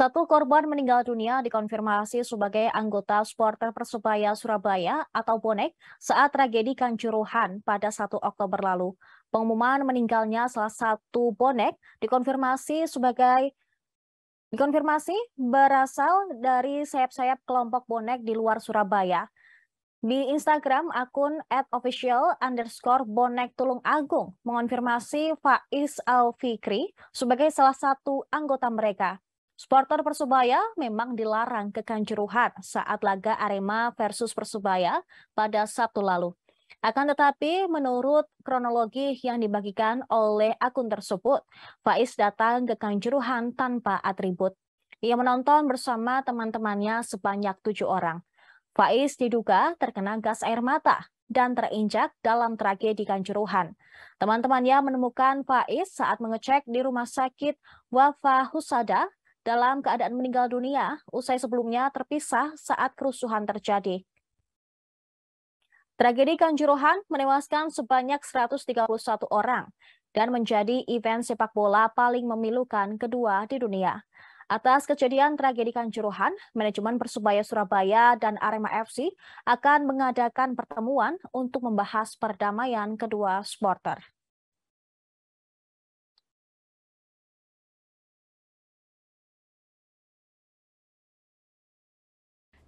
Satu korban meninggal dunia dikonfirmasi sebagai anggota supporter Persebaya Surabaya atau bonek saat tragedi Kanjuruhan pada 1 Oktober lalu. Pengumuman meninggalnya salah satu bonek dikonfirmasi sebagai dikonfirmasi berasal dari sayap-sayap kelompok bonek di luar Surabaya. Di Instagram, akun at official underscore bonek tulung agung mengonfirmasi Faiz Al-Fikri sebagai salah satu anggota mereka. Sporter Persebaya memang dilarang ke Kanjuruhan saat laga Arema versus Persebaya pada Sabtu lalu. Akan tetapi, menurut kronologi yang dibagikan oleh akun tersebut, Faiz datang ke Kanjuruhan tanpa atribut. Ia menonton bersama teman-temannya sebanyak tujuh orang. Faiz diduga terkena gas air mata dan terinjak dalam tragedi Kanjuruhan. Teman-temannya menemukan Faiz saat mengecek di Rumah Sakit Wafa Husada dalam keadaan meninggal dunia usai sebelumnya terpisah saat kerusuhan terjadi. Tragedi Kanjuruhan menewaskan sebanyak 131 orang dan menjadi event sepak bola paling memilukan kedua di dunia. Atas kejadian tragedi Kanjuruhan, manajemen Persebaya Surabaya dan Arema FC akan mengadakan pertemuan untuk membahas perdamaian kedua supporter.